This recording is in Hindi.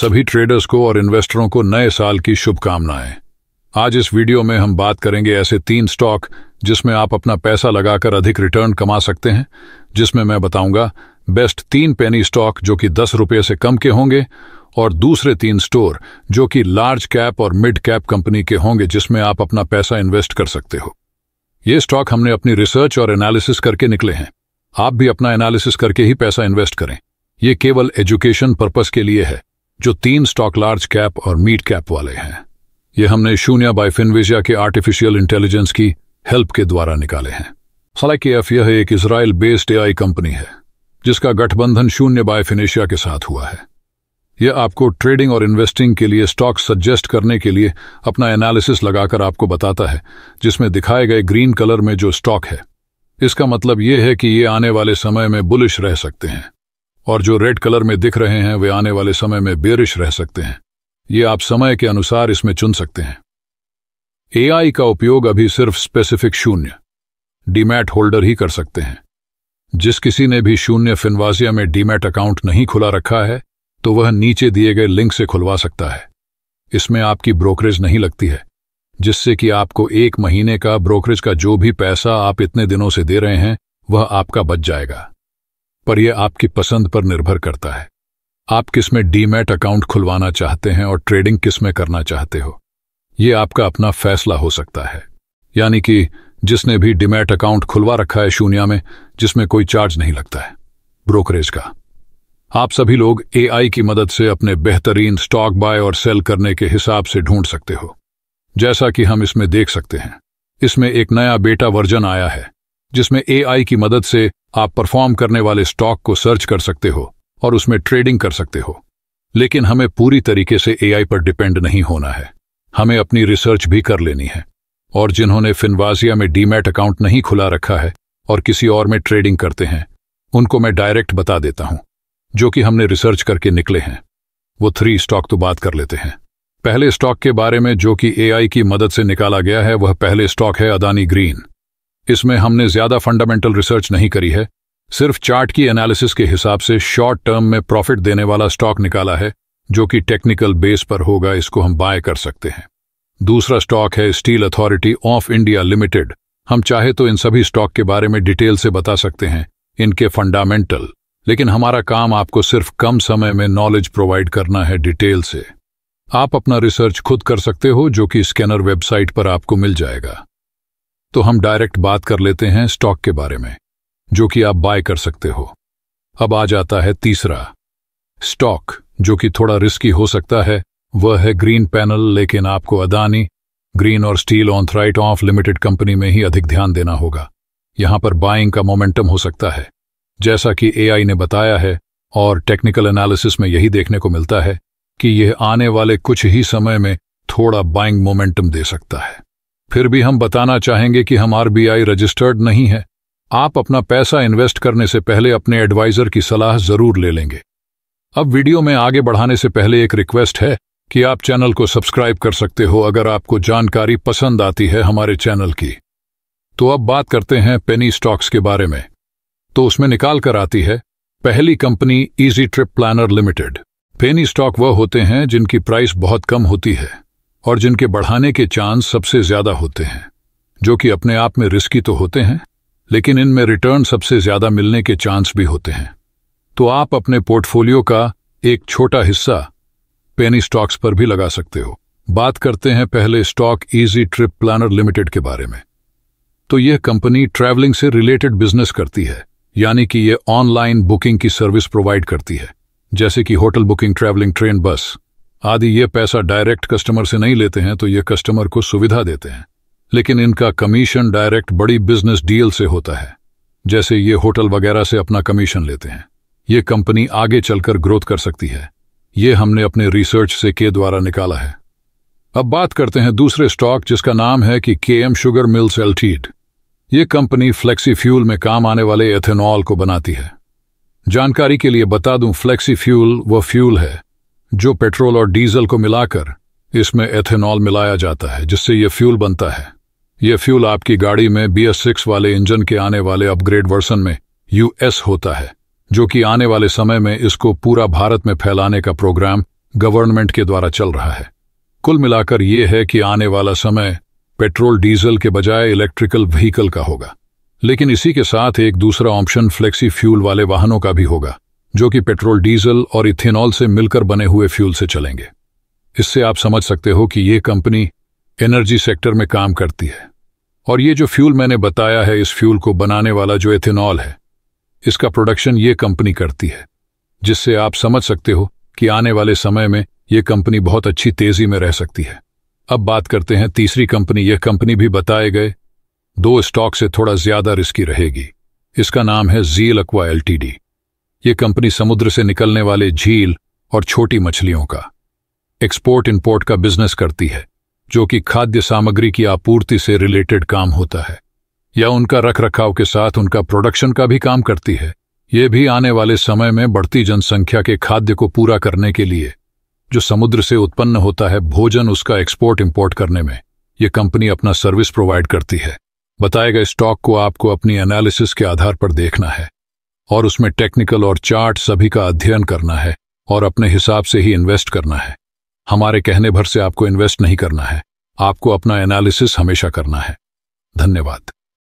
सभी ट्रेडर्स को और इन्वेस्टरों को नए साल की शुभकामनाएं आज इस वीडियो में हम बात करेंगे ऐसे तीन स्टॉक जिसमें आप अपना पैसा लगाकर अधिक रिटर्न कमा सकते हैं जिसमें मैं बताऊंगा बेस्ट तीन पेनी स्टॉक जो कि दस रुपये से कम के होंगे और दूसरे तीन स्टोर जो कि लार्ज कैप और मिड कैप कंपनी के होंगे जिसमें आप अपना पैसा इन्वेस्ट कर सकते हो ये स्टॉक हमने अपनी रिसर्च और एनालिसिस करके निकले हैं आप भी अपना एनालिसिस करके ही पैसा इन्वेस्ट करें ये केवल एजुकेशन पर्पस के लिए है जो तीन स्टॉक लार्ज कैप और मीड कैप वाले हैं ये हमने शून्य बाय फिनविजिया के आर्टिफिशियल इंटेलिजेंस की हेल्प के द्वारा निकाले हैं हालांकि एफ यह एक इसराइल बेस्ड एआई कंपनी है जिसका गठबंधन शून्य बाय फिनेशिया के साथ हुआ है यह आपको ट्रेडिंग और इन्वेस्टिंग के लिए स्टॉक सजेस्ट करने के लिए अपना एनालिसिस लगाकर आपको बताता है जिसमें दिखाए गए ग्रीन कलर में जो स्टॉक है इसका मतलब यह है कि ये आने वाले समय में बुलिश रह सकते हैं और जो रेड कलर में दिख रहे हैं वे आने वाले समय में बेरिश रह सकते हैं ये आप समय के अनुसार इसमें चुन सकते हैं एआई का उपयोग अभी सिर्फ स्पेसिफिक शून्य डीमैट होल्डर ही कर सकते हैं जिस किसी ने भी शून्य फिनवाजिया में डीमैट अकाउंट नहीं खुला रखा है तो वह नीचे दिए गए लिंक से खुलवा सकता है इसमें आपकी ब्रोकरेज नहीं लगती है जिससे कि आपको एक महीने का ब्रोकरेज का जो भी पैसा आप इतने दिनों से दे रहे हैं वह आपका बच जाएगा पर यह आपकी पसंद पर निर्भर करता है आप किस में डीमैट अकाउंट खुलवाना चाहते हैं और ट्रेडिंग किस में करना चाहते हो यह आपका अपना फैसला हो सकता है यानी कि जिसने भी डीमैट अकाउंट खुलवा रखा है शून्या में जिसमें कोई चार्ज नहीं लगता है ब्रोकरेज का आप सभी लोग एआई की मदद से अपने बेहतरीन स्टॉक बाय और सेल करने के हिसाब से ढूंढ सकते हो जैसा कि हम इसमें देख सकते हैं इसमें एक नया बेटा वर्जन आया है जिसमें एआई की मदद से आप परफॉर्म करने वाले स्टॉक को सर्च कर सकते हो और उसमें ट्रेडिंग कर सकते हो लेकिन हमें पूरी तरीके से एआई पर डिपेंड नहीं होना है हमें अपनी रिसर्च भी कर लेनी है और जिन्होंने फिनवाजिया में डीमैट अकाउंट नहीं खुला रखा है और किसी और में ट्रेडिंग करते हैं उनको मैं डायरेक्ट बता देता हूं जो कि हमने रिसर्च करके निकले हैं वो थ्री स्टॉक तो बात कर लेते हैं पहले स्टॉक के बारे में जो कि एआई की मदद से निकाला गया है वह पहले स्टॉक है अदानी ग्रीन इसमें हमने ज्यादा फंडामेंटल रिसर्च नहीं करी है सिर्फ चार्ट की एनालिसिस के हिसाब से शॉर्ट टर्म में प्रॉफिट देने वाला स्टॉक निकाला है जो कि टेक्निकल बेस पर होगा इसको हम बाय कर सकते हैं दूसरा स्टॉक है steel authority of India limited हम चाहे तो इन सभी स्टॉक के बारे में डिटेल से बता सकते हैं इनके फंडामेंटल लेकिन हमारा काम आपको सिर्फ कम समय में नॉलेज प्रोवाइड करना है डिटेल से आप अपना रिसर्च खुद कर सकते हो जो कि स्कैनर वेबसाइट पर आपको मिल जाएगा तो हम डायरेक्ट बात कर लेते हैं स्टॉक के बारे में जो कि आप बाय कर सकते हो अब आ जाता है तीसरा स्टॉक जो कि थोड़ा रिस्की हो सकता है वह है ग्रीन पैनल लेकिन आपको अदानी ग्रीन और steel authority of limited company में ही अधिक ध्यान देना होगा यहां पर बाइंग का मोमेंटम हो सकता है जैसा कि एआई ने बताया है और टेक्निकल एनालिसिस में यही देखने को मिलता है कि यह आने वाले कुछ ही समय में थोड़ा बाइंग मोमेंटम दे सकता है फिर भी हम बताना चाहेंगे कि हम आरबीआई रजिस्टर्ड नहीं है आप अपना पैसा इन्वेस्ट करने से पहले अपने एडवाइजर की सलाह जरूर ले लेंगे अब वीडियो में आगे बढ़ाने से पहले एक रिक्वेस्ट है कि आप चैनल को सब्सक्राइब कर सकते हो अगर आपको जानकारी पसंद आती है हमारे चैनल की तो अब बात करते हैं पेनी स्टॉक्स के बारे में तो उसमें निकाल कर आती है पहली company easy trip planner limited penny stock वह होते हैं जिनकी प्राइस बहुत कम होती है और जिनके बढ़ाने के चांस सबसे ज्यादा होते हैं जो कि अपने आप में रिस्की तो होते हैं लेकिन इनमें रिटर्न सबसे ज्यादा मिलने के चांस भी होते हैं तो आप अपने पोर्टफोलियो का एक छोटा हिस्सा पेनी स्टॉक्स पर भी लगा सकते हो बात करते हैं पहले stock easy trip planner limited के बारे में तो यह कंपनी ट्रैवलिंग से रिलेटेड बिजनेस करती है यानी कि यह ऑनलाइन बुकिंग की सर्विस प्रोवाइड करती है जैसे कि hotel booking travelling train bus आदि ये पैसा डायरेक्ट कस्टमर से नहीं लेते हैं तो ये कस्टमर को सुविधा देते हैं लेकिन इनका कमीशन डायरेक्ट बड़ी बिजनेस डील से होता है जैसे ये होटल वगैरह से अपना कमीशन लेते हैं ये कंपनी आगे चलकर ग्रोथ कर सकती है ये हमने अपने रिसर्च से के द्वारा निकाला है अब बात करते हैं दूसरे स्टॉक जिसका नाम है कि के एम शुगर मिल्स एल्टीड ये कंपनी फ्लेक्सी फ्यूल में काम आने वाले एथेनॉल को बनाती है जानकारी के लिए बता दूं फ्लेक्सी फ्यूल वह फ्यूल है जो पेट्रोल और डीजल को मिलाकर इसमें एथेनॉल मिलाया जाता है जिससे यह फ्यूल बनता है ये फ्यूल आपकी गाड़ी में बी सिक्स वाले इंजन के आने वाले अपग्रेड वर्सन में यूएस होता है जो कि आने वाले समय में इसको पूरा भारत में फैलाने का प्रोग्राम गवर्नमेंट के द्वारा चल रहा है कुल मिलाकर यह है कि आने वाला समय पेट्रोल डीजल के बजाय इलेक्ट्रिकल व्हीकल का होगा लेकिन इसी के साथ एक दूसरा ऑप्शन फ्लेक्सी फ्यूल वाले वाहनों का भी होगा जो कि पेट्रोल डीजल और इथेनॉल से मिलकर बने हुए फ्यूल से चलेंगे इससे आप समझ सकते हो कि ये कंपनी एनर्जी सेक्टर में काम करती है और ये जो फ्यूल मैंने बताया है इस फ्यूल को बनाने वाला जो एथेनॉल है इसका प्रोडक्शन ये कंपनी करती है जिससे आप समझ सकते हो कि आने वाले समय में ये कंपनी बहुत अच्छी तेजी में रह सकती है अब बात करते हैं तीसरी कंपनी यह कंपनी भी बताए गए दो स्टॉक से थोड़ा ज्यादा रिस्की रहेगी इसका नाम है जील अक्वा एलटीडी ये कंपनी समुद्र से निकलने वाले झील और छोटी मछलियों का एक्सपोर्ट इंपोर्ट का बिजनेस करती है जो कि खाद्य सामग्री की आपूर्ति से रिलेटेड काम होता है या उनका रख रखाव के साथ उनका प्रोडक्शन का भी काम करती है ये भी आने वाले समय में बढ़ती जनसंख्या के खाद्य को पूरा करने के लिए जो समुद्र से उत्पन्न होता है भोजन उसका एक्सपोर्ट इंपोर्ट करने में ये कंपनी अपना सर्विस प्रोवाइड करती है बताए गए स्टॉक को आपको अपनी एनालिसिस के आधार पर देखना है और उसमें टेक्निकल और चार्ट सभी का अध्ययन करना है और अपने हिसाब से ही इन्वेस्ट करना है हमारे कहने भर से आपको इन्वेस्ट नहीं करना है आपको अपना एनालिसिस हमेशा करना है धन्यवाद